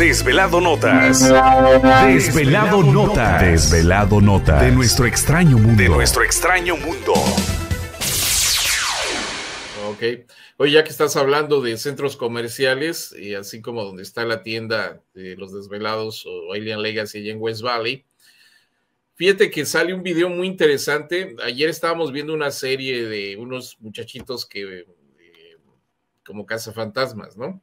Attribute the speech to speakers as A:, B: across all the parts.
A: Desvelado Notas. Desvelado, Notas. Desvelado Notas. De nuestro extraño mundo. De nuestro extraño mundo. Ok. Hoy ya que estás hablando de centros comerciales, y así como donde está la tienda de los Desvelados o Alien Legacy en West Valley, fíjate que sale un video muy interesante. Ayer estábamos viendo una serie de unos muchachitos que, eh, como cazafantasmas, ¿no?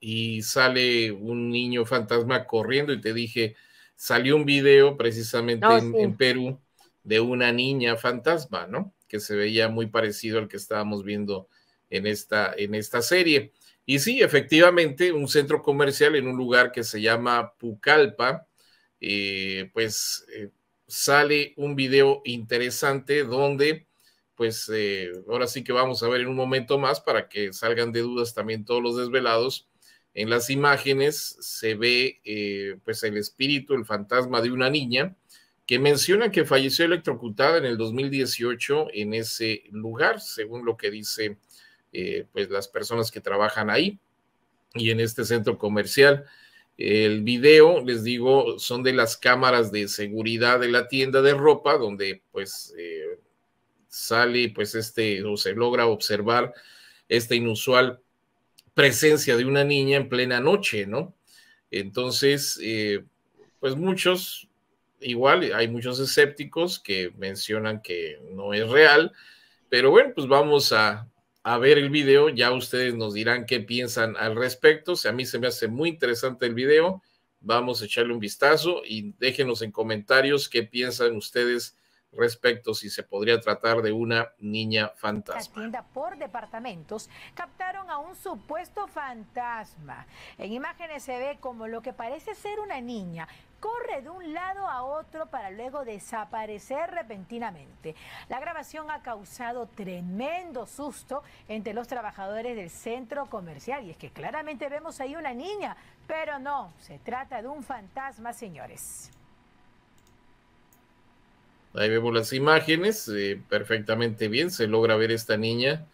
A: y sale un niño fantasma corriendo y te dije, salió un video precisamente ah, en, Perú de una niña fantasma, ¿no? Que se veía muy parecido al que estábamos viendo en esta, en esta serie. Y sí, efectivamente, un centro comercial en un lugar que se llama Pucalpa, eh, pues eh, sale un video interesante donde, pues eh, ahora sí que vamos a ver en un momento más para que salgan de dudas también todos los desvelados, en las imágenes se ve eh, pues el espíritu, el fantasma de una niña que menciona que falleció electrocutada en el 2018 en ese lugar, según lo que dice eh, pues las personas que trabajan ahí y en este centro comercial. El video, les digo, son de las cámaras de seguridad de la tienda de ropa, donde pues eh, sale pues este o se logra observar esta inusual presencia de una niña en plena noche, ¿no? Entonces, eh, pues muchos, igual hay muchos escépticos que mencionan que no es real, pero bueno, pues vamos a, a, ver el video, ya ustedes nos dirán qué piensan al respecto, o a mí se me hace muy interesante el video, vamos a echarle un vistazo y déjenos en comentarios qué piensan ustedes respecto si se podría tratar de una niña fantasma. La
B: tienda por departamentos captaron a un supuesto fantasma. En imágenes se ve como lo que parece ser una niña corre de un lado a otro para luego desaparecer repentinamente. La grabación ha causado tremendo susto entre los trabajadores del centro comercial y es que claramente vemos ahí una niña, pero no, se trata de un fantasma, señores.
A: Ahí vemos las imágenes eh, perfectamente bien, se logra ver esta niña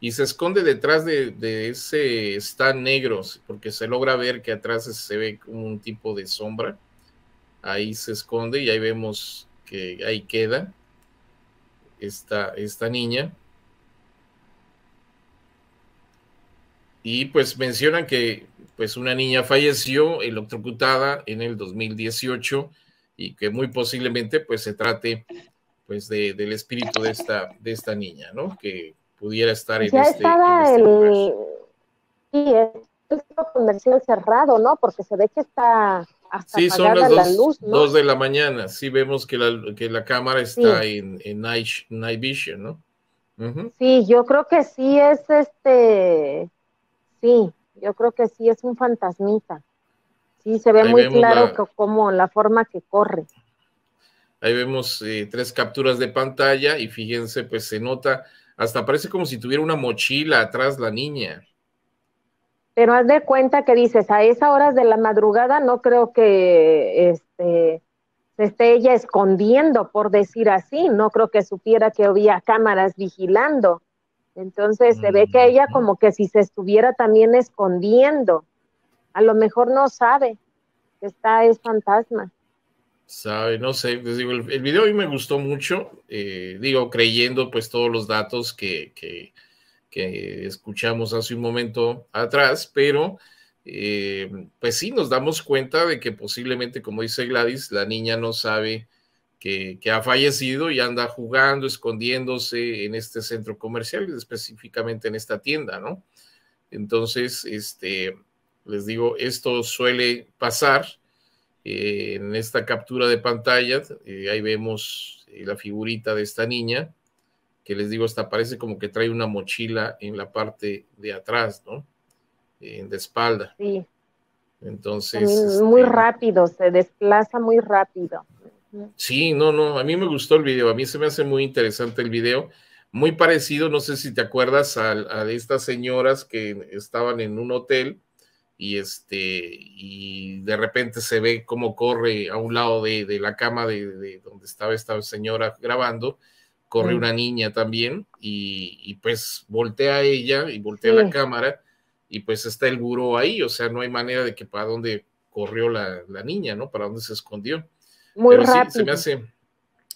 A: y se esconde detrás de, ese stand negro, porque se logra ver que atrás se ve como un tipo de sombra. Ahí se esconde y ahí vemos que ahí queda esta, esta niña. Y pues mencionan que pues una niña falleció electrocutada en el 2018 y que muy posiblemente pues se trate pues de, del espíritu de esta, de esta niña, ¿no? Que pudiera estar pues en ya este, estaba
C: en este el, comercial cerrado, ¿no? Porque se ve que está hasta son las dos, la dos
A: de la mañana. Sí, vemos que la, cámara está en, night, Vision, ¿no?
C: Sí, yo creo que sí es este. Sí, yo creo que sí es un fantasmita. Sí, se ve muy claro como la forma que corre.
A: Ahí vemos eh, tres capturas de pantalla y fíjense, pues se nota, hasta parece como si tuviera una mochila atrás la niña.
C: Pero haz de cuenta que dices, a esas horas de la madrugada no creo que este, se esté ella escondiendo, por decir así, no creo que supiera que había cámaras vigilando. Entonces se ve que mm. ella como que si se estuviera también escondiendo. A lo mejor no sabe que está, es fantasma.
A: Sabe, no sé, digo, el, video a mí me gustó mucho, eh, digo, creyendo pues todos los datos que, que, escuchamos hace un momento atrás, pero eh, pues sí nos damos cuenta de que posiblemente, como dice Gladys, la niña no sabe que, que, ha fallecido y anda jugando, escondiéndose en este centro comercial, y específicamente en esta tienda, ¿no? Entonces, este, les digo, esto suele pasar eh, en esta captura de pantalla. Eh, ahí vemos eh, la figurita de esta niña, que les digo, hasta parece como que trae una mochila en la parte de atrás, ¿no? En de espalda. Sí. Entonces. Mm, este muy
C: rápido, se desplaza muy rápido.
A: Sí, no, no, a mí me gustó el video, a mí se me hace muy interesante el video, muy parecido, no sé si te acuerdas, a, a estas señoras que estaban en un hotel y este y de repente se ve cómo corre a un lado de, de la cama de, donde estaba esta señora grabando corre una niña también y, pues voltea a ella y voltea la cámara y pues está el buró ahí o sea no hay manera de que para dónde corrió la, la niña no para dónde se escondió
D: muy rápido se me hace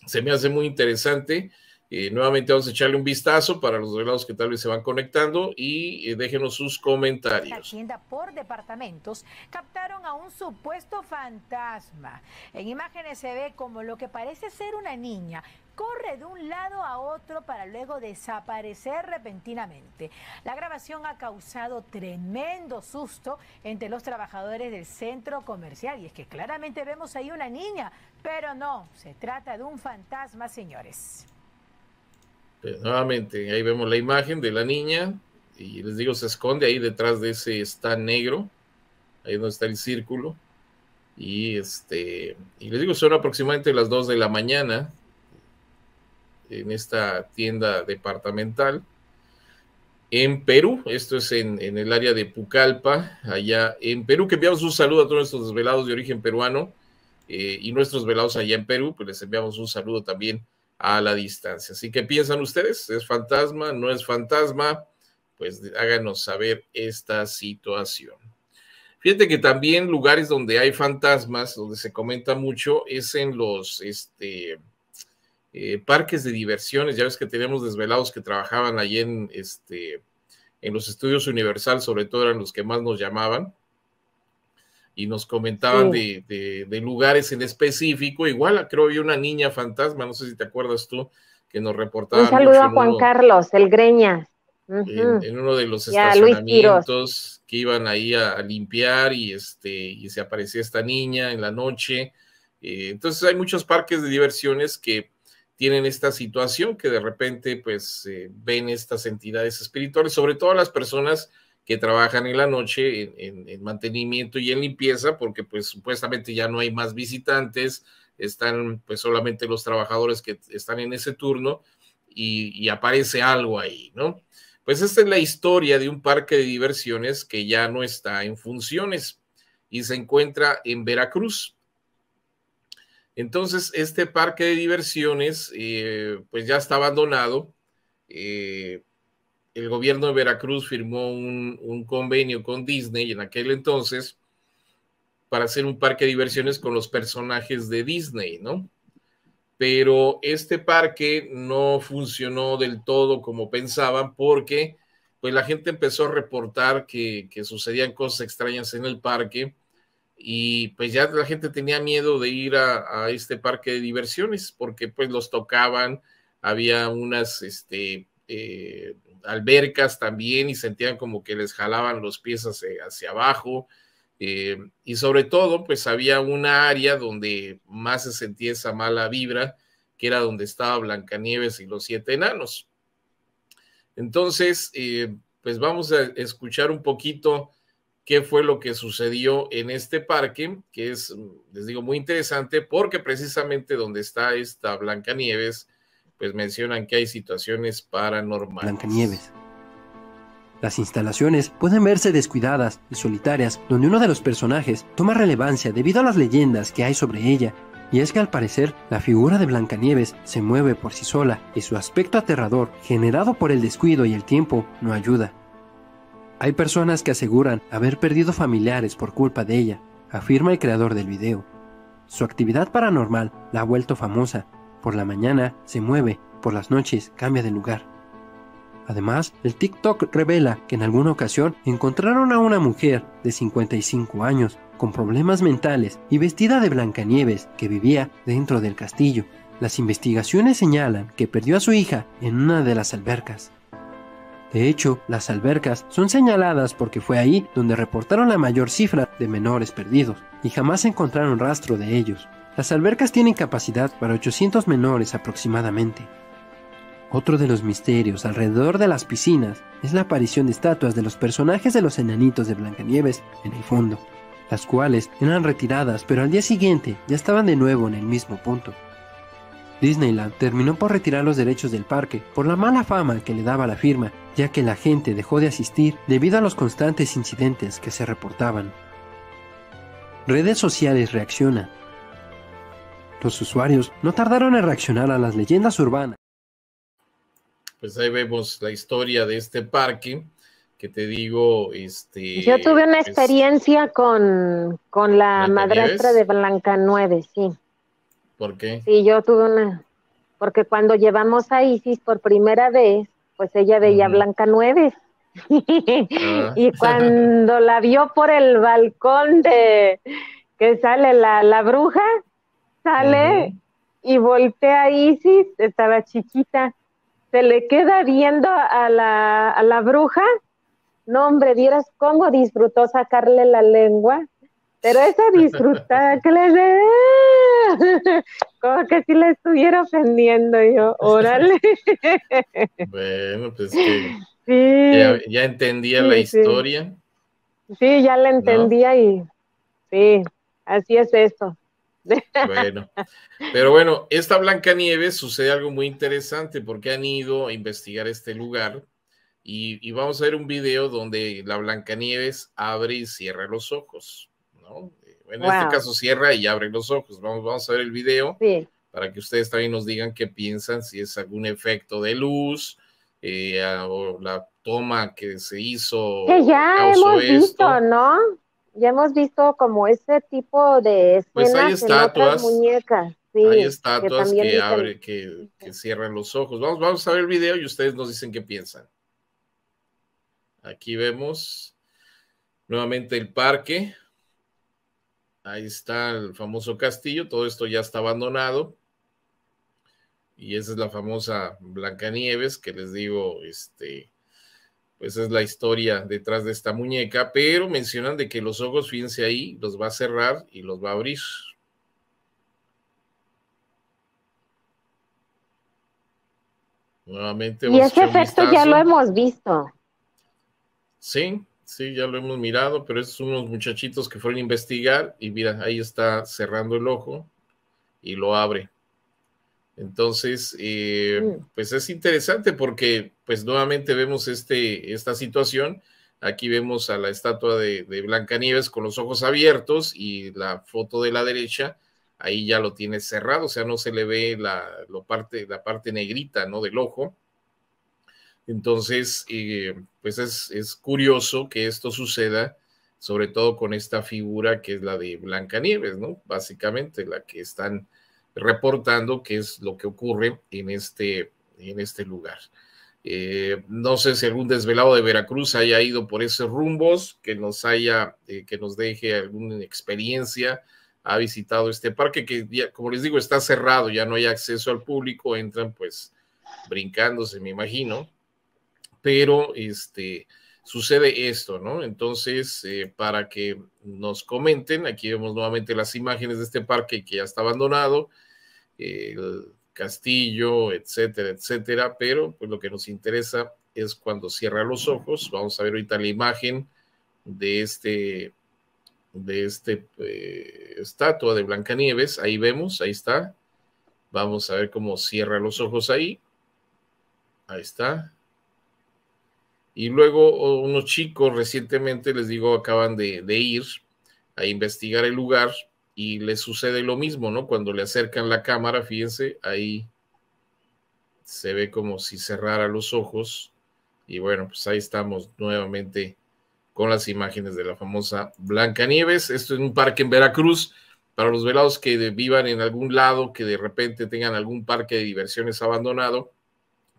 A: se me hace muy interesante eh, nuevamente vamos a echarle un vistazo para los regalos que tal vez se van conectando y eh, déjenos sus comentarios. La
B: tienda por departamentos captaron a un supuesto fantasma. En imágenes se ve como lo que parece ser una niña corre de un lado a otro para luego desaparecer repentinamente. La grabación ha causado tremendo susto entre los trabajadores del centro comercial y es que claramente vemos ahí una niña, pero no, se trata de un fantasma, señores.
A: Este, nuevamente, ahí vemos la imagen de la niña y les digo, se esconde ahí detrás de ese está negro, ahí donde está el círculo. Y este, y les digo, son aproximadamente las 2 de la mañana en esta tienda departamental en Perú, esto es en, el área de Pucallpa, allá en Perú, que enviamos un saludo a todos nuestros velados de origen peruano eh, y nuestros velados allá en Perú, pues les enviamos un saludo también a la distancia. Así que piensan ustedes, ¿es fantasma? ¿No es fantasma? Pues háganos saber esta situación. Fíjate que también lugares donde hay fantasmas, donde se comenta mucho, es en los este, eh, parques de diversiones. Ya ves que tenemos desvelados que trabajaban allí en, este, en los estudios Universal, sobre todo eran los que más nos llamaban y nos comentaban de, lugares en específico. Igual creo que una niña fantasma, no sé si te acuerdas tú, que nos reportaba. Un saludo a Juan
C: Carlos, el Greña. en,
A: uno de los estacionamientos que iban ahí a, limpiar y, este, y se aparecía esta niña en la noche. Eh, entonces hay muchos parques de diversiones que tienen esta situación que de repente pues eh, ven estas entidades espirituales, sobre todo las personas que trabajan en la noche en, mantenimiento y en limpieza, porque pues supuestamente ya no hay más visitantes, están pues solamente los trabajadores que están en ese turno y, aparece algo ahí, ¿no? Pues esta es la historia de un parque de diversiones que ya no está en funciones y se encuentra en Veracruz. Entonces, este parque de diversiones, eh, pues ya está abandonado. Eh, el gobierno de Veracruz firmó un, convenio con Disney en aquel entonces para hacer un parque de diversiones con los personajes de Disney, ¿no? Pero este parque no funcionó del todo como pensaban porque pues la gente empezó a reportar que, sucedían cosas extrañas en el parque y pues ya la gente tenía miedo de ir a, este parque de diversiones porque pues los tocaban, había unas, este, eh, albercas también y sentían como que les jalaban los pies hacia, abajo. Eh, y sobre todo, pues había una área donde más se sentía esa mala vibra, que era donde estaba Blancanieves y los siete enanos. Entonces, eh, pues vamos a escuchar un poquito qué fue lo que sucedió en este parque, que es, les digo, muy interesante porque precisamente donde está esta Blancanieves pues mencionan que hay situaciones paranormales.
D: Blancanieves. Las instalaciones pueden verse descuidadas y solitarias, donde uno de los personajes toma relevancia debido a las leyendas que hay sobre ella, y es que al parecer la figura de Blancanieves se mueve por sí sola, y su aspecto aterrador, generado por el descuido y el tiempo, no ayuda. Hay personas que aseguran haber perdido familiares por culpa de ella, afirma el creador del video. Su actividad paranormal la ha vuelto famosa por la mañana se mueve, por las noches cambia de lugar. Además, el TikTok revela que en alguna ocasión encontraron a una mujer de 55 años con problemas mentales y vestida de Blancanieves que vivía dentro del castillo. Las investigaciones señalan que perdió a su hija en una de las albercas. De hecho, las albercas son señaladas porque fue ahí donde reportaron la mayor cifra de menores perdidos y jamás encontraron rastro de ellos. Las albercas tienen capacidad para 800 menores aproximadamente. Otro de los misterios alrededor de las piscinas es la aparición de estatuas de los personajes de los enanitos de Blancanieves en el fondo, las cuales eran retiradas pero al día siguiente ya estaban de nuevo en el mismo punto. Disneyland terminó por retirar los derechos del parque por la mala fama que le daba la firma, ya que la gente dejó de asistir debido a los constantes incidentes que se reportaban. Redes sociales reaccionan los usuarios no tardaron en reaccionar a las leyendas urbanas.
A: Pues ahí vemos la historia de este parque que te digo, este... Yo tuve una pues,
C: experiencia con, con, la madrastra de Blanca Nueves, sí. ¿Por qué? Sí, yo tuve una... Porque cuando llevamos a Isis por primera vez, pues ella veía Blanca Blanca ah. y cuando la vio por el balcón de que sale la, la bruja, sale y voltea a Isis, estaba chiquita, se le queda viendo a la, bruja. No, hombre, vieras cómo disfrutó sacarle la lengua. Pero esa disfrutada que le de... como que si la estuviera ofendiendo yo, órale.
A: bueno, pues sí, ya, entendía la historia.
C: Sí. ya la entendía y sí, así es esto.
A: Bueno, pero bueno, esta Blanca Nieves sucede algo muy interesante porque han ido a investigar este lugar y, vamos a ver un video donde la Blanca Nieves abre y cierra los ojos, ¿no? En este caso cierra y abre los ojos. Vamos, vamos a ver el video para que ustedes también nos digan qué piensan, si es algún efecto de luz eh, o la toma que se hizo. Que ya hemos visto,
C: ¿no? ya hemos visto como ese tipo de pues escenas estatuas, muñecas.
A: hay estatuas que, abre, que, cierran los ojos. Vamos, vamos a ver el video y ustedes nos dicen qué piensan. Aquí vemos nuevamente el parque. Ahí está el famoso castillo. Todo esto ya está abandonado. Y esa es la famosa Blancanieves que les digo, este, esa pues, es la historia detrás de esta muñeca, pero mencionan de que los ojos, fíjense ahí, los va a cerrar y los va a abrir. Nuevamente. Y ese efecto ya lo
C: hemos visto.
A: Sí, sí, ya lo hemos mirado, pero esos son unos muchachitos que fueron a investigar y mira, ahí está cerrando el ojo y lo abre. Entonces, eh, mm. pues es interesante porque pues nuevamente vemos este, esta situación. Aquí vemos a la estatua de, de Blancanieves con los ojos abiertos y la foto de la derecha, ahí ya lo tiene cerrado, o sea, no se le ve la, parte, la parte negrita, ¿no? Del ojo. Entonces, eh, pues es, es, curioso que esto suceda, sobre todo con esta figura que es la de Blancanieves, ¿no? Básicamente, la que están reportando qué es lo que ocurre en este, en este lugar. Eh, no sé si algún desvelado de Veracruz haya ido por esos rumbos, que nos haya, eh, que nos deje alguna experiencia, ha visitado este parque que, como les digo, está cerrado, ya no hay acceso al público, entran pues brincándose, me imagino, pero este, sucede esto, ¿no? Entonces, eh, para que nos comenten, aquí vemos nuevamente las imágenes de este parque que ya está abandonado, eh, el castillo, etcétera, etcétera, pero pues lo que nos interesa es cuando cierra los ojos, vamos a ver ahorita la imagen de este de este eh, estatua de Blancanieves, ahí vemos, ahí está. Vamos a ver cómo cierra los ojos ahí. Ahí está. Y luego unos chicos recientemente, les digo, acaban de, ir a investigar el lugar y les sucede lo mismo, ¿no? Cuando le acercan la cámara, fíjense, ahí se ve como si cerrara los ojos. Y bueno, pues ahí estamos nuevamente con las imágenes de la famosa Blancanieves. Esto es un parque en Veracruz. Para los velados que vivan en algún lado, que de repente tengan algún parque de diversiones abandonado,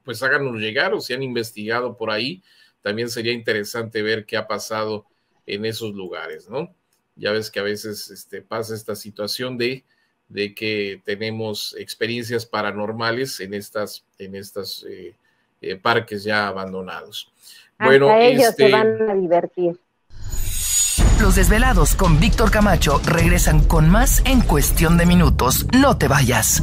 A: pues háganos llegar o si han investigado por ahí también sería interesante ver qué ha pasado en esos lugares, ¿no? Ya ves que a veces este, pasa esta situación de, de que tenemos experiencias paranormales en estas, en eh, eh, parques ya abandonados.
C: bueno, ellos se este van a divertir.
D: Los desvelados con Víctor Camacho regresan con más en cuestión de minutos. No te vayas.